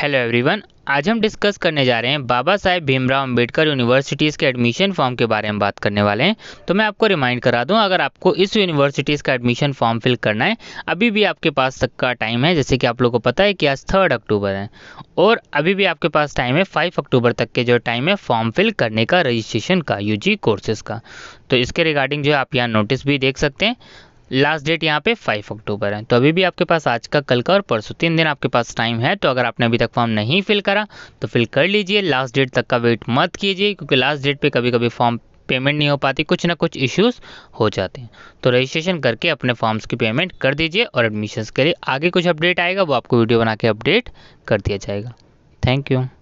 hello everyone आज हम discuss करने जा रहे हैं बाबा साहेब भीमराव अंबेडकर यूनिवर्सिटीज़ के एडमिशन फॉर्म के बारे में बात करने वाले हैं तो मैं आपको रिमाइंड करा दूं अगर आपको इस यूनिवर्सिटीज़ का एडमिशन फॉर्म फिल करना है अभी भी आपके पास तक का टाइम है जैसे कि आप लोगों को पता है कि आज थर्ड अक्टूबर है और अभी भी आपके पास टाइम है फाइव अक्टूबर तक के जो टाइम है फॉर्म फिल करने का रजिस्ट्रेशन का यू कोर्सेज़ का तो इसके रिगार्डिंग जो है आप यहाँ नोटिस भी देख सकते हैं लास्ट डेट यहाँ पे 5 अक्टूबर है तो अभी भी आपके पास आज का कल का और परसों तीन दिन आपके पास टाइम है तो अगर आपने अभी तक फॉर्म नहीं फिल करा तो फिल कर लीजिए लास्ट डेट तक का वेट मत कीजिए क्योंकि लास्ट डेट पे कभी कभी फॉर्म पेमेंट नहीं हो पाती कुछ ना कुछ इश्यूज़ हो जाते हैं तो रजिस्ट्रेशन करके अपने फॉर्म्स की पेमेंट कर दीजिए और एडमिशन्स के लिए आगे कुछ अपडेट आएगा वो आपको वीडियो बना के अपडेट कर दिया जाएगा थैंक यू